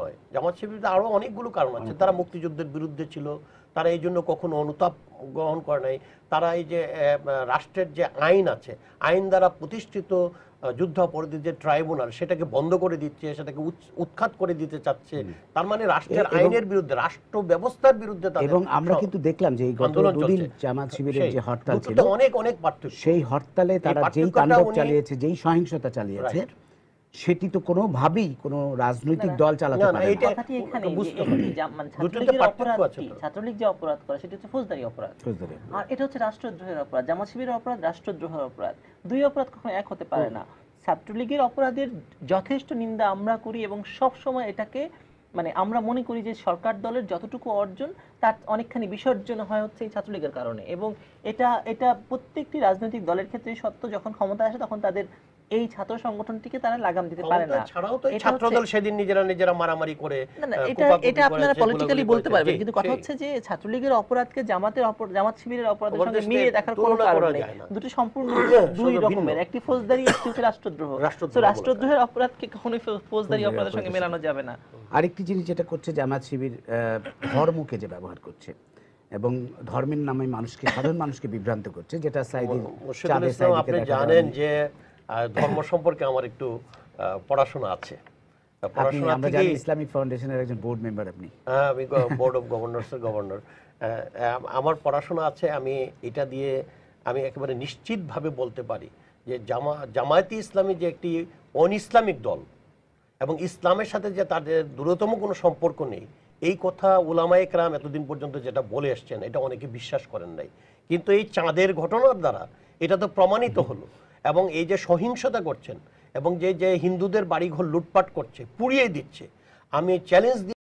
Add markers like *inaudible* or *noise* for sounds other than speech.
নয় জামাত শিবির আরো অনেকগুলো কারণ আছে তারা মুক্তিযুদ্ধের বিরুদ্ধে ছিল তারা এই জন্য কখনো অনুতাপ গ্রহণ করে নাই তারা এই যে রাষ্ট্রের যে আইন আছে আইন দ্বারা প্রতিষ্ঠিত যুদ্ধ যুদ্ধাপরাধীর যে ট্রাইব্যুনাল সেটাকে বন্ধ করে দিচ্ছে সেটাকে উৎখাত করে দিতে চাচ্ছে তার মানে রাষ্ট্রের আইনের বিরুদ্ধে রাষ্ট্র ব্যবস্থার বিরুদ্ধে এবং আমরা কিন্তু দেখলাম যে গত দুদিন জামাত শিবিরের যে হরতাল ছিল অনেক অনেক পার্থক্য সেই হরতালে তারা যেই তাণ্ডব চালিয়েছে যেই সহিংসতা চালিয়েছে সেটি তো কোনোভাবেই কোন রাজনৈতিক দল চালাতে পারে না কথাটি এখানে বুঝতে মানে ছাত্রলীগ যে অপরাধ করে সেটি হচ্ছে ফৌজদারি অপরাধ ফৌজদারি আর এটা হচ্ছে রাষ্ট্রদ্রোহের অপরাধ জামা শিবিরের অপরাধ রাষ্ট্রদ্রোহের অপরাধ দুই অপরাধ কখনো এক হতে পারে না ছাত্রলীগের অপরাধের যথেষ্ট নিন্দা আমরা করি এবং সব সময় এটাকে মানে আমরা মনে করি যে সরকার দলের যতটুকু অর্জন তার অনেকখানি বিসর্জন হয় হচ্ছে এই ছাত্রলীগের কারণে এবং এটা এটা প্রত্যেকটি রাজনৈতিক দলের ক্ষেত্রে সত্য যখন ক্ষমতা আসে তখন তাদের এই ছাত্র সংগঠনটিকে তারা লাগাম দিতে পারে না ছাড়াও তো ছাত্রদল সেদিন নিজেরা নিজেরা মারামারি করে এটা এটা আপনারা পলিটিক্যালি বলতে পারবেন কিন্তু কথা হচ্ছে যে ছাত্র লীগের অপরাধকে জামাতের অপরাধ জামাত শিবিরের অপরাধের সঙ্গে মিলিয়ে দেখার কোনো কারণ নেই দুটো সম্পূর্ণ *clears throat* দুই রকমের একটি ফৌজদারি একটি হচ্ছে রাষ্ট্রদ্রোহ *clears throat* তো রাষ্ট্রদ্রোহের অপরাধকে কখনোই ফৌজদারি অপরাধের সঙ্গে মেলানো যাবে না আরেকটি জিনিস যেটা করছে জামাত শিবির ধর্মকে যে ব্যবহার করছে এবং ধর্মের নামে মানুষকে সাধারণ মানুষকে বিভ্রান্ত করছে যেটা সাইদি আপনি জানেন যে ধর্ম হ্যাঁ। সম্পর্কে আমার একটু পড়াশোনা আছে ইসলামিক ফাউন্ডেশনের একজন বোর্ড মেম্বার আপনি হ্যাঁ, আমি বোর্ড অফ গভর্নর্সের গভর্নর আমার পড়াশোনা আছে আমি এটা দিয়ে আমি একেবারে নিশ্চিতভাবে বলতে পারি যে জামা জামায়াতি ইসলামী যে একটি অন ইসলামিক দল এবং ইসলামের সাথে যে তাদের দূরতম কোনো সম্পর্ক নেই এই কথা ওলামা ক্রাম এতদিন পর্যন্ত যেটা বলে এসছেন এটা অনেকে বিশ্বাস করেন নাই কিন্তু এই চাঁদের ঘটনার দ্বারা এটা তো প্রমাণিত হলো এবং এই যে সহিংসতা করছেন এবং যে যে হিন্দুদের বাড়িঘর লুটপাট করছে পুড়িয়ে দিচ্ছে আমি চ্যালেঞ্জ